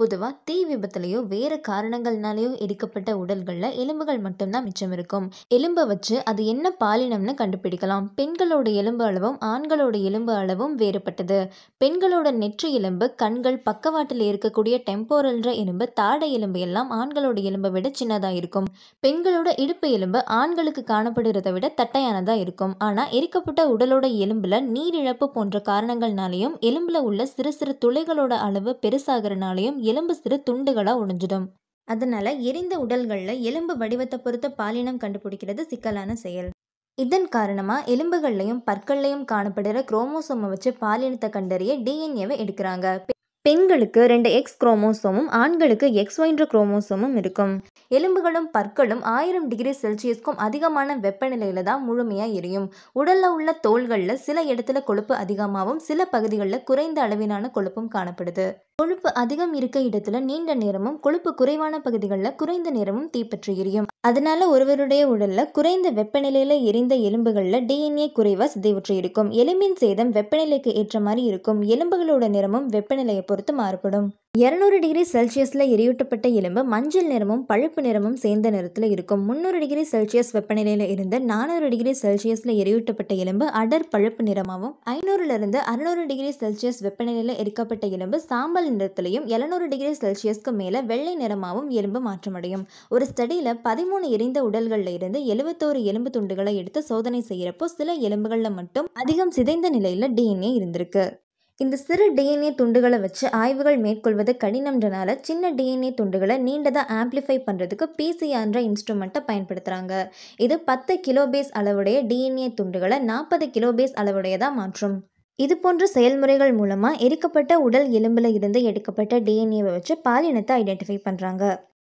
பொதுவாக தீ விபத்துலேயோ வேறு காரணங்கள்னாலேயோ எரிக்கப்பட்ட உடல்களில் எலும்புகள் மட்டும்தான் மிச்சம் இருக்கும் எலும்பை வச்சு அது என்ன பாலினம்னு கண்டுபிடிக்கலாம் பெண்களோட எலும்பு அளவும் ஆண்களோட எலும்பு அளவும் வேறுபட்டது பெண்களோட நெற்றி எலும்பு கண்கள் பக்கவாட்டில் இருக்கக்கூடிய டெம்போரல்ன்ற எலும்பு தாடை எலும்பு எல்லாம் ஆண்களோட எலும்பை விட சின்னதாக இருக்கும் பெண்களோட இடுப்பு எலும்பு ஆண்களுக்கு காணப்படுறத விட தட்டையானதாக இருக்கும் ஆனால் எரிக்கப்பட்ட உடலோட எலும்பில் நீரிழப்பு போன்ற காரணங்கள்னாலேயும் எலும்பில் உள்ள சிறு சிறு துளைகளோட அளவு பெருசாகிறனாலையும் எலும்பு சிறு துண்டுகளாக உடைஞ்சிடும் அதனால எரிந்த உடல்களில் எலும்பு வடிவத்தை பொறுத்த பாலினம் கண்டுபிடிக்கிறது சிக்கலான செயல் இதன் காரணமாக எலும்புகள்லையும் பற்கள்லையும் காணப்படுகிற குரோமோசோமை வச்சு பாலினத்தை கண்டறிய டிஎன்ஏவை எடுக்கிறாங்க பெண்களுக்கு ரெண்டு எக்ஸ் குரோமோசோமும் ஆண்களுக்கு எக்ஸ் ஒயின்ற குரோமோசோமும் இருக்கும் எலும்புகளும் பற்களும் ஆயிரம் டிகிரி செல்சியஸ்க்கும் அதிகமான வெப்பநிலையில் தான் முழுமையாக எரியும் உடலில் உள்ள தோள்களில் சில இடத்துல கொழுப்பு அதிகமாகவும் சில பகுதிகளில் குறைந்த அளவிலான கொழுப்பும் காணப்படுது கொழுப்பு அதிகம் இருக்க இடத்துல நீண்ட நேரமும் கொழுப்பு குறைவான பகுதிகளில் குறைந்த நேரமும் தீப்பற்றி எரியும் அதனால ஒருவருடைய உடல்ல குறைந்த வெப்பநிலையில எரிந்த எலும்புகள்ல டிஎன்ஏ குறைவா சிதைவுற்று இருக்கும் எலும்பின் சேதம் வெப்பநிலைக்கு ஏற்ற மாதிரி இருக்கும் எலும்புகளோட நிறமும் வெப்பநிலையை பொறுத்து மாறுபடும் இரநூறு டிகிரி செல்சியஸில் எரியூட்டப்பட்ட எலும்பு மஞ்சள் நிறமும் பழுப்பு நிறமும் சேர்ந்த நிறத்தில் இருக்கும் முந்நூறு டிகிரி செல்சியஸ் வெப்பநிலையில் இருந்து நானூறு டிகிரி செல்சியஸில் எரியூட்டப்பட்ட எலும்பு அடர் பழுப்பு நிறமாகவும் ஐநூறுலிருந்து அறுநூறு டிகிரி செல்சியஸ் வெப்பநிலையில் எரிக்கப்பட்ட எலும்பு சாம்பல் நிறத்திலையும் எழுநூறு டிகிரி செல்சியஸ்க்கு மேலே வெள்ளை நிறமாகவும் எலும்பு மாற்றமடையும் ஒரு ஸ்டடியில் பதிமூணு எரிந்த உடல்களில் இருந்து எழுபத்தோரு எலும்பு துண்டுகளை எடுத்து சோதனை செய்கிறப்போ சில எலும்புகளில் மட்டும் அதிகம் சிதைந்த நிலையில் டிஎன்ஏ இருந்திருக்கு இந்த சிறு டிஎன்ஏ துண்டுகளை வச்சு ஆய்வுகள் மேற்கொள்வது கடினம்ன்றனால சின்ன டிஎன்ஏ துண்டுகளை நீண்டதாக ஆம்ப்ளிஃபை பண்ணுறதுக்கு பிசிஆர்ன்ற இன்ஸ்ட்ருமெண்ட்டை பயன்படுத்துகிறாங்க இது பத்து கிலோபேஸ் அளவுடைய டிஎன்ஏ துண்டுகளை நாற்பது கிலோபேஸ் அளவுடையதாக மாற்றும் இது போன்ற செயல்முறைகள் மூலமாக எரிக்கப்பட்ட உடல் எலும்பில் இருந்து எடுக்கப்பட்ட டிஎன்ஏவை வச்சு பாலினத்தை ஐடென்டிஃபை பண்ணுறாங்க